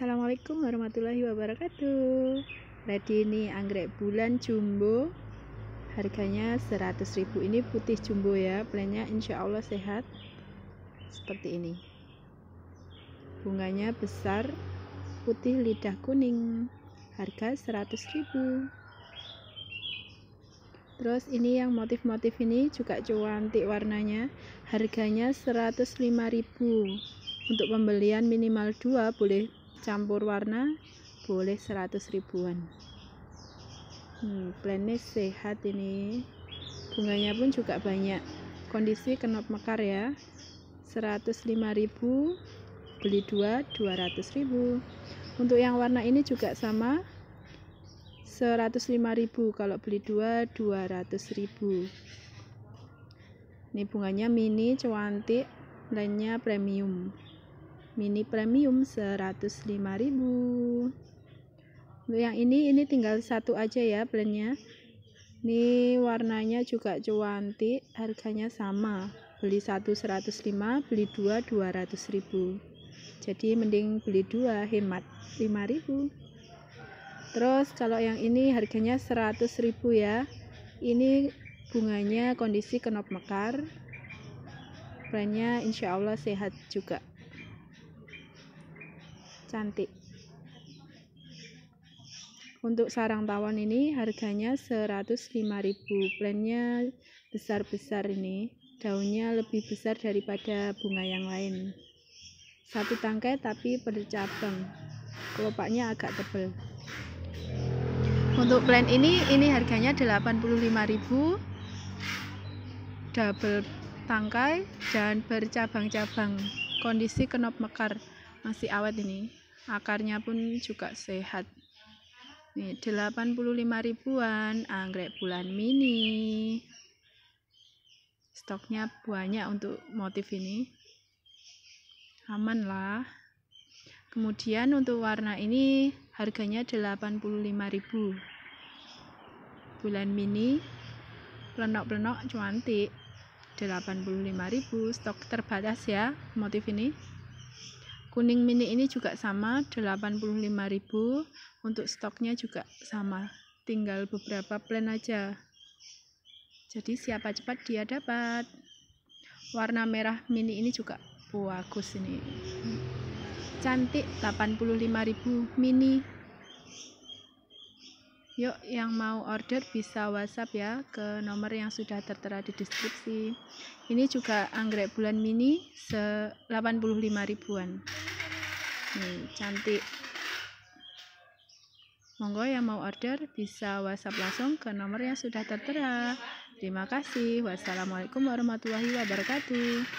Assalamualaikum warahmatullahi wabarakatuh. Ready ini anggrek bulan jumbo. Harganya 100.000. Ini putih jumbo ya. Plannya insya Allah sehat. Seperti ini. Bunganya besar, putih lidah kuning. Harga 100.000. Terus ini yang motif-motif ini juga cuantik warnanya. Harganya 105.000. Untuk pembelian minimal 2 boleh campur warna boleh 100 ribuan hmm, plannya sehat ini bunganya pun juga banyak kondisi kenop mekar ya 105 ribu beli 2 ribu untuk yang warna ini juga sama 105 ribu kalau beli 2 ribu ini bunganya mini, cuantik lainnya premium mini premium 105.000 yang ini ini tinggal satu aja ya blendnya ini warnanya juga cuantik harganya sama beli satu 105 beli dua 200000 jadi mending beli dua hemat 5000 terus kalau yang ini harganya 100000 ya ini bunganya kondisi kenop mekar brandnya insya Allah sehat juga cantik untuk sarang tawon ini harganya 105.000 plannya besar-besar ini daunnya lebih besar daripada bunga yang lain satu tangkai tapi bercabang kelopaknya agak tebal untuk plan ini ini harganya 85.000 double tangkai dan bercabang-cabang kondisi kenop mekar masih awet ini akarnya pun juga sehat nih 85 ribuan anggrek bulan mini stoknya banyak untuk motif ini aman lah kemudian untuk warna ini harganya ribu, bulan mini pelenok-pelenok cuantik ribu, stok terbatas ya motif ini Kuning mini ini juga sama 85.000 untuk stoknya juga sama tinggal beberapa plan aja jadi siapa cepat dia dapat warna merah mini ini juga bagus ini cantik 85.000 mini Yuk yang mau order bisa WhatsApp ya ke nomor yang sudah tertera di deskripsi. Ini juga anggrek bulan mini se 85 ribuan. Nih, cantik. Monggo yang mau order bisa WhatsApp langsung ke nomor yang sudah tertera. Terima kasih. Wassalamualaikum warahmatullahi wabarakatuh.